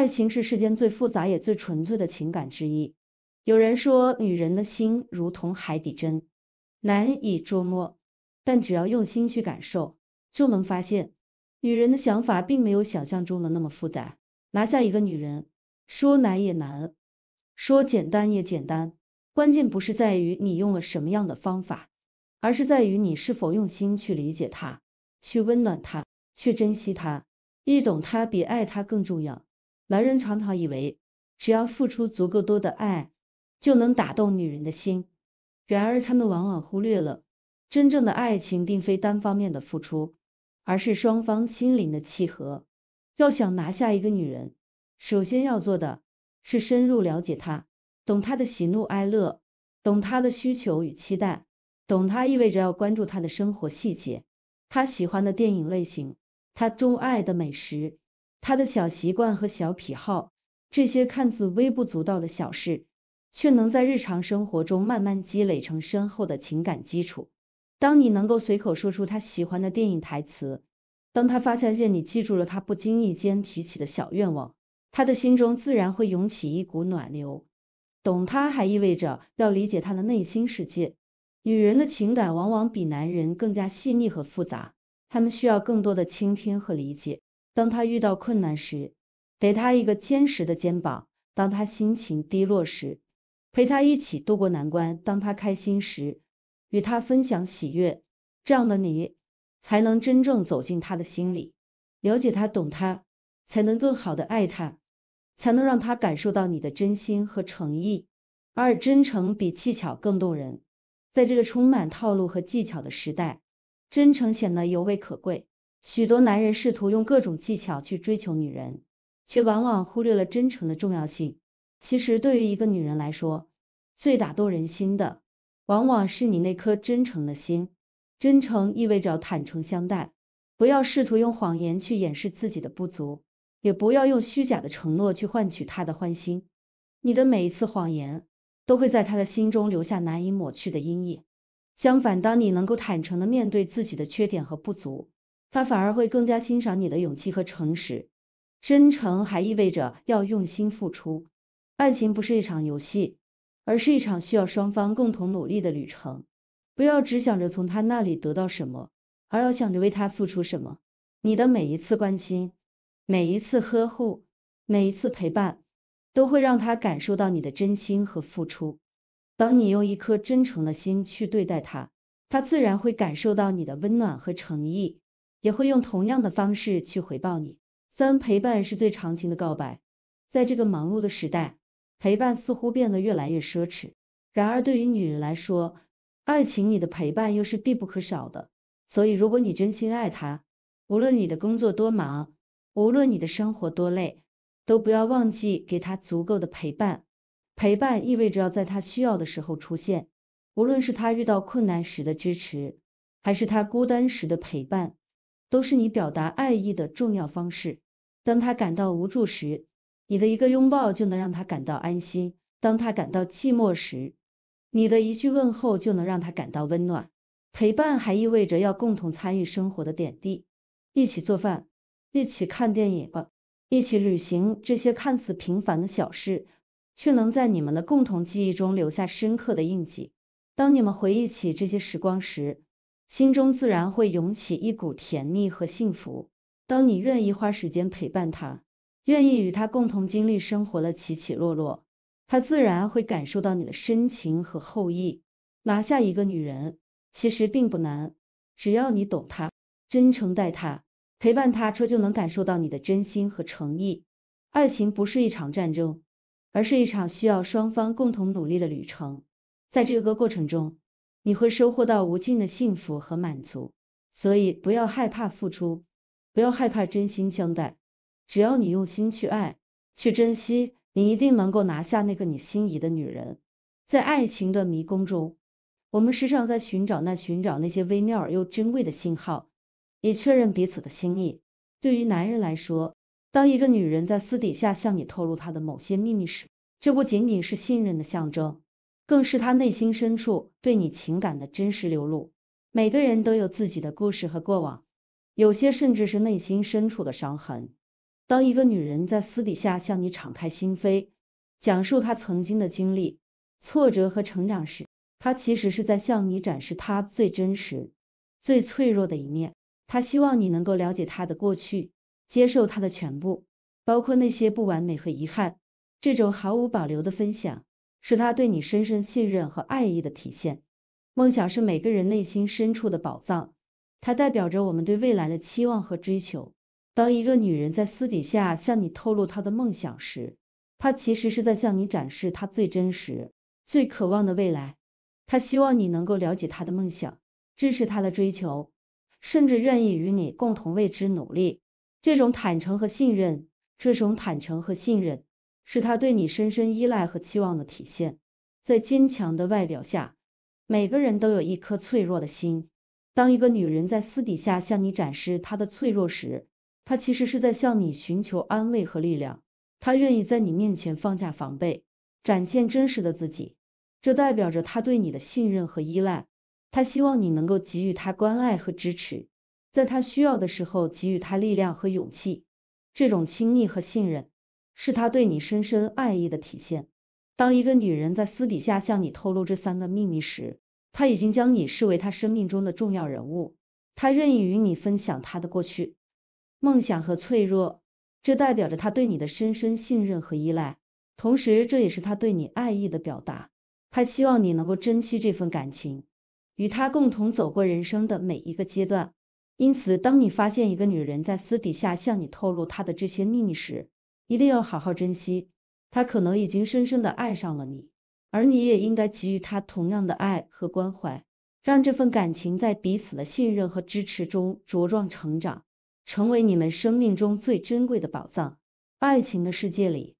爱情是世间最复杂也最纯粹的情感之一。有人说，女人的心如同海底针，难以捉摸。但只要用心去感受，就能发现，女人的想法并没有想象中的那么复杂。拿下一个女人，说难也难，说简单也简单。关键不是在于你用了什么样的方法，而是在于你是否用心去理解她，去温暖她，去珍惜她。一懂她比爱她更重要。男人常常以为，只要付出足够多的爱，就能打动女人的心。然而，他们往往忽略了，真正的爱情并非单方面的付出，而是双方心灵的契合。要想拿下一个女人，首先要做的是深入了解她，懂她的喜怒哀乐，懂她的需求与期待。懂她意味着要关注她的生活细节，她喜欢的电影类型，她钟爱的美食。他的小习惯和小癖好，这些看似微不足道的小事，却能在日常生活中慢慢积累成深厚的情感基础。当你能够随口说出他喜欢的电影台词，当他发现你记住了他不经意间提起的小愿望，他的心中自然会涌起一股暖流。懂他还意味着要理解他的内心世界。女人的情感往往比男人更加细腻和复杂，他们需要更多的倾听和理解。当他遇到困难时，给他一个坚实的肩膀；当他心情低落时，陪他一起度过难关；当他开心时，与他分享喜悦。这样的你，才能真正走进他的心里，了解他，懂他，才能更好的爱他，才能让他感受到你的真心和诚意。二，真诚比技巧更动人。在这个充满套路和技巧的时代，真诚显得尤为可贵。许多男人试图用各种技巧去追求女人，却往往忽略了真诚的重要性。其实，对于一个女人来说，最打动人心的，往往是你那颗真诚的心。真诚意味着坦诚相待，不要试图用谎言去掩饰自己的不足，也不要用虚假的承诺去换取她的欢心。你的每一次谎言，都会在她的心中留下难以抹去的阴影。相反，当你能够坦诚地面对自己的缺点和不足，他反而会更加欣赏你的勇气和诚实。真诚还意味着要用心付出。爱情不是一场游戏，而是一场需要双方共同努力的旅程。不要只想着从他那里得到什么，而要想着为他付出什么。你的每一次关心，每一次呵护，每一次陪伴，都会让他感受到你的真心和付出。当你用一颗真诚的心去对待他，他自然会感受到你的温暖和诚意。也会用同样的方式去回报你。三、陪伴是最长情的告白。在这个忙碌的时代，陪伴似乎变得越来越奢侈。然而，对于女人来说，爱情里的陪伴又是必不可少的。所以，如果你真心爱他，无论你的工作多忙，无论你的生活多累，都不要忘记给他足够的陪伴。陪伴意味着要在他需要的时候出现，无论是他遇到困难时的支持，还是他孤单时的陪伴。都是你表达爱意的重要方式。当他感到无助时，你的一个拥抱就能让他感到安心；当他感到寂寞时，你的一句问候就能让他感到温暖。陪伴还意味着要共同参与生活的点滴，一起做饭，一起看电影吧，一起旅行。这些看似平凡的小事，却能在你们的共同记忆中留下深刻的印记。当你们回忆起这些时光时，心中自然会涌起一股甜蜜和幸福。当你愿意花时间陪伴她，愿意与她共同经历生活的起起落落，她自然会感受到你的深情和厚意。拿下一个女人其实并不难，只要你懂她，真诚待她，陪伴她，她就能感受到你的真心和诚意。爱情不是一场战争，而是一场需要双方共同努力的旅程。在这个过程中，你会收获到无尽的幸福和满足，所以不要害怕付出，不要害怕真心相待。只要你用心去爱、去珍惜，你一定能够拿下那个你心仪的女人。在爱情的迷宫中，我们时常在寻找那寻找那些微妙而又珍贵的信号，以确认彼此的心意。对于男人来说，当一个女人在私底下向你透露她的某些秘密时，这不仅仅是信任的象征。更是他内心深处对你情感的真实流露。每个人都有自己的故事和过往，有些甚至是内心深处的伤痕。当一个女人在私底下向你敞开心扉，讲述她曾经的经历、挫折和成长时，她其实是在向你展示她最真实、最脆弱的一面。她希望你能够了解她的过去，接受她的全部，包括那些不完美和遗憾。这种毫无保留的分享。是他对你深深信任和爱意的体现。梦想是每个人内心深处的宝藏，它代表着我们对未来的期望和追求。当一个女人在私底下向你透露她的梦想时，她其实是在向你展示她最真实、最渴望的未来。她希望你能够了解她的梦想，支持她的追求，甚至愿意与你共同为之努力。这种坦诚和信任，这种坦诚和信任。是他对你深深依赖和期望的体现。在坚强的外表下，每个人都有一颗脆弱的心。当一个女人在私底下向你展示她的脆弱时，她其实是在向你寻求安慰和力量。她愿意在你面前放下防备，展现真实的自己，这代表着她对你的信任和依赖。她希望你能够给予她关爱和支持，在她需要的时候给予她力量和勇气。这种亲密和信任。是他对你深深爱意的体现。当一个女人在私底下向你透露这三个秘密时，她已经将你视为她生命中的重要人物，她愿意与你分享她的过去、梦想和脆弱。这代表着她对你的深深信任和依赖，同时这也是她对你爱意的表达。她希望你能够珍惜这份感情，与她共同走过人生的每一个阶段。因此，当你发现一个女人在私底下向你透露她的这些秘密时，一定要好好珍惜，他可能已经深深的爱上了你，而你也应该给予他同样的爱和关怀，让这份感情在彼此的信任和支持中茁壮成长，成为你们生命中最珍贵的宝藏。爱情的世界里，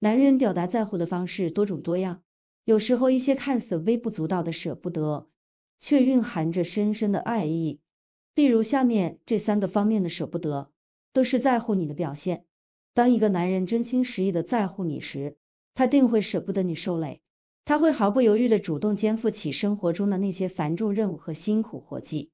男人表达在乎的方式多种多样，有时候一些看似微不足道的舍不得，却蕴含着深深的爱意。例如下面这三个方面的舍不得，都是在乎你的表现。当一个男人真心实意的在乎你时，他定会舍不得你受累，他会毫不犹豫的主动肩负起生活中的那些繁重任务和辛苦活计，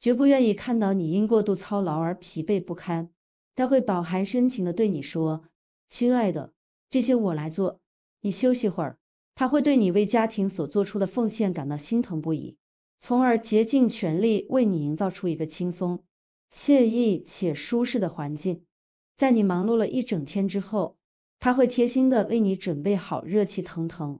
绝不愿意看到你因过度操劳而疲惫不堪。他会饱含深情的对你说：“亲爱的，这些我来做，你休息会儿。”他会对你为家庭所做出的奉献感到心疼不已，从而竭尽全力为你营造出一个轻松、惬意且舒适的环境。在你忙碌了一整天之后，他会贴心的为你准备好热气腾腾、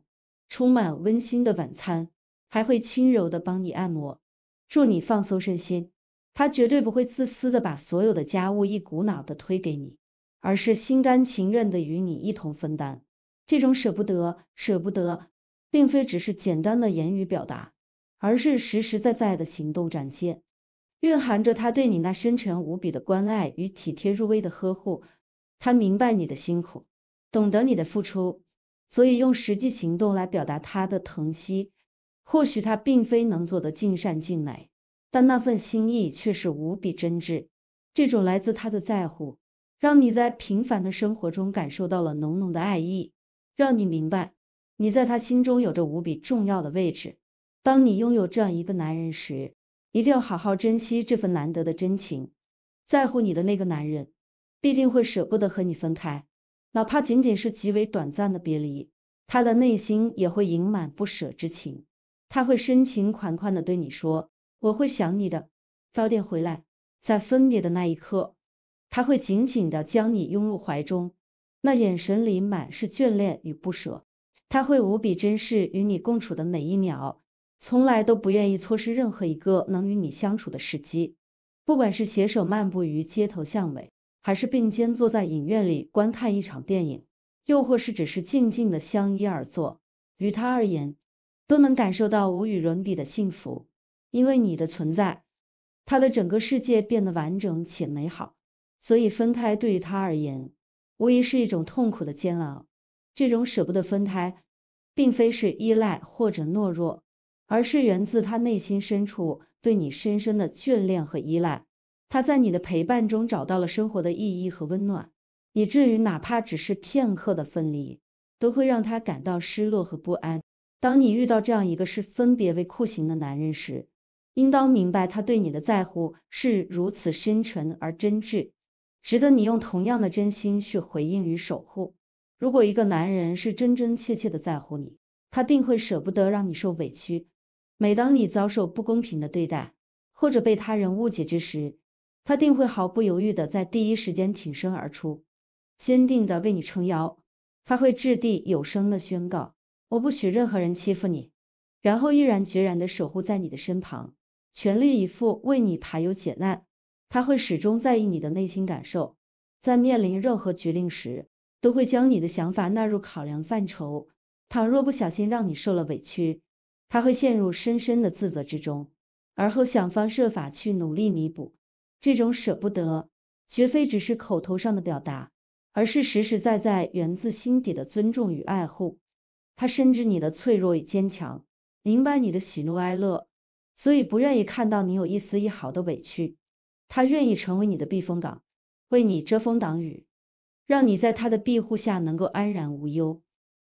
充满温馨的晚餐，还会轻柔的帮你按摩，助你放松身心。他绝对不会自私的把所有的家务一股脑的推给你，而是心甘情愿的与你一同分担。这种舍不得、舍不得，并非只是简单的言语表达，而是实实在在的行动展现。蕴含着他对你那深沉无比的关爱与体贴入微的呵护，他明白你的辛苦，懂得你的付出，所以用实际行动来表达他的疼惜。或许他并非能做得尽善尽美，但那份心意却是无比真挚。这种来自他的在乎，让你在平凡的生活中感受到了浓浓的爱意，让你明白你在他心中有着无比重要的位置。当你拥有这样一个男人时，一定要好好珍惜这份难得的真情，在乎你的那个男人，必定会舍不得和你分开，哪怕仅仅是极为短暂的别离，他的内心也会盈满不舍之情。他会深情款款的对你说：“我会想你的，早点回来。”在分别的那一刻，他会紧紧的将你拥入怀中，那眼神里满是眷恋与不舍。他会无比珍视与你共处的每一秒。从来都不愿意错失任何一个能与你相处的时机，不管是携手漫步于街头巷尾，还是并肩坐在影院里观看一场电影，又或是只是静静的相依而坐，于他而言，都能感受到无与伦比的幸福。因为你的存在，他的整个世界变得完整且美好，所以分开对于他而言，无疑是一种痛苦的煎熬。这种舍不得分开，并非是依赖或者懦弱。而是源自他内心深处对你深深的眷恋和依赖，他在你的陪伴中找到了生活的意义和温暖，以至于哪怕只是片刻的分离，都会让他感到失落和不安。当你遇到这样一个是分别为酷刑的男人时，应当明白他对你的在乎是如此深沉而真挚，值得你用同样的真心去回应与守护。如果一个男人是真真切切的在乎你，他定会舍不得让你受委屈。每当你遭受不公平的对待，或者被他人误解之时，他定会毫不犹豫地在第一时间挺身而出，坚定地为你撑腰。他会掷地有声地宣告：“我不许任何人欺负你。”然后毅然决然地守护在你的身旁，全力以赴为你排忧解难。他会始终在意你的内心感受，在面临任何决定时，都会将你的想法纳入考量范畴。倘若不小心让你受了委屈，他会陷入深深的自责之中，而后想方设法去努力弥补。这种舍不得，绝非只是口头上的表达，而是实实在在源自心底的尊重与爱护。他深知你的脆弱与坚强，明白你的喜怒哀乐，所以不愿意看到你有一丝一毫的委屈。他愿意成为你的避风港，为你遮风挡雨，让你在他的庇护下能够安然无忧。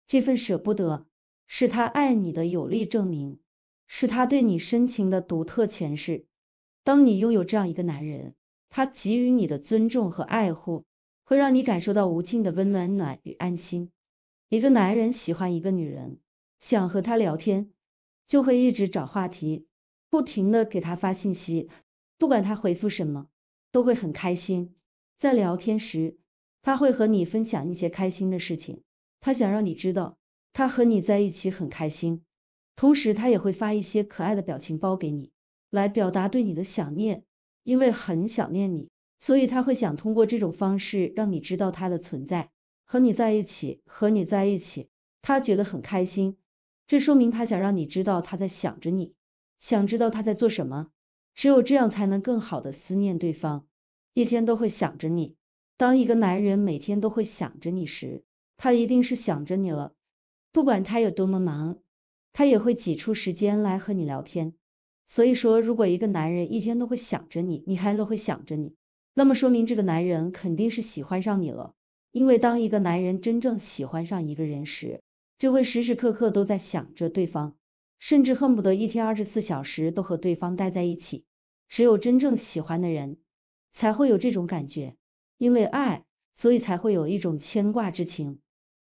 这份舍不得。是他爱你的有力证明，是他对你深情的独特诠释。当你拥有这样一个男人，他给予你的尊重和爱护，会让你感受到无尽的温暖暖与安心。一个男人喜欢一个女人，想和她聊天，就会一直找话题，不停的给她发信息，不管她回复什么，都会很开心。在聊天时，他会和你分享一些开心的事情，他想让你知道。他和你在一起很开心，同时他也会发一些可爱的表情包给你，来表达对你的想念。因为很想念你，所以他会想通过这种方式让你知道他的存在。和你在一起，和你在一起，他觉得很开心。这说明他想让你知道他在想着你，想知道他在做什么。只有这样才能更好的思念对方，一天都会想着你。当一个男人每天都会想着你时，他一定是想着你了。不管他有多么忙，他也会挤出时间来和你聊天。所以说，如果一个男人一天都会想着你，你还都会想着你，那么说明这个男人肯定是喜欢上你了。因为当一个男人真正喜欢上一个人时，就会时时刻刻都在想着对方，甚至恨不得一天二十四小时都和对方待在一起。只有真正喜欢的人，才会有这种感觉。因为爱，所以才会有一种牵挂之情。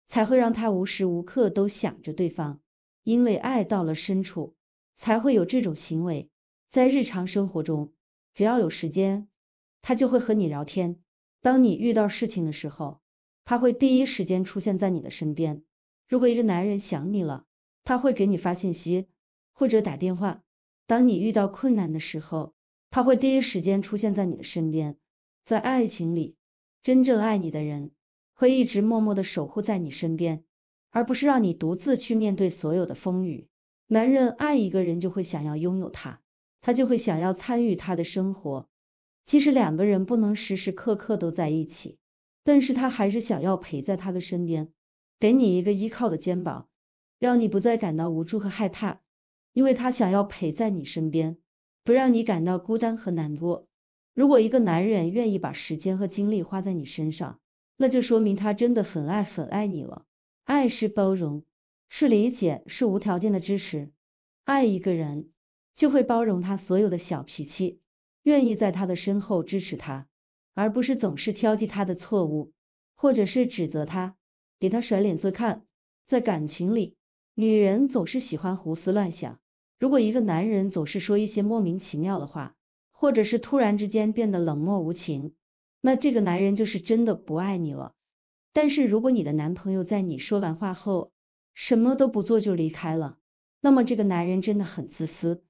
才会让他无时无刻都想着对方，因为爱到了深处，才会有这种行为。在日常生活中，只要有时间，他就会和你聊天。当你遇到事情的时候，他会第一时间出现在你的身边。如果一个男人想你了，他会给你发信息或者打电话。当你遇到困难的时候，他会第一时间出现在你的身边。在爱情里，真正爱你的人。会一直默默的守护在你身边，而不是让你独自去面对所有的风雨。男人爱一个人，就会想要拥有他，他就会想要参与他的生活。即使两个人不能时时刻刻都在一起，但是他还是想要陪在他的身边，给你一个依靠的肩膀，让你不再感到无助和害怕。因为他想要陪在你身边，不让你感到孤单和难过。如果一个男人愿意把时间和精力花在你身上，那就说明他真的很爱很爱你了。爱是包容，是理解，是无条件的支持。爱一个人，就会包容他所有的小脾气，愿意在他的身后支持他，而不是总是挑剔他的错误，或者是指责他，给他甩脸色看。在感情里，女人总是喜欢胡思乱想。如果一个男人总是说一些莫名其妙的话，或者是突然之间变得冷漠无情。那这个男人就是真的不爱你了。但是如果你的男朋友在你说完话后什么都不做就离开了，那么这个男人真的很自私。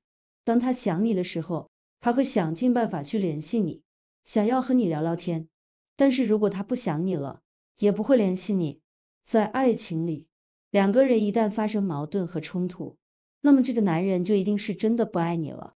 当他想你的时候，他会想尽办法去联系你，想要和你聊聊天。但是如果他不想你了，也不会联系你。在爱情里，两个人一旦发生矛盾和冲突，那么这个男人就一定是真的不爱你了。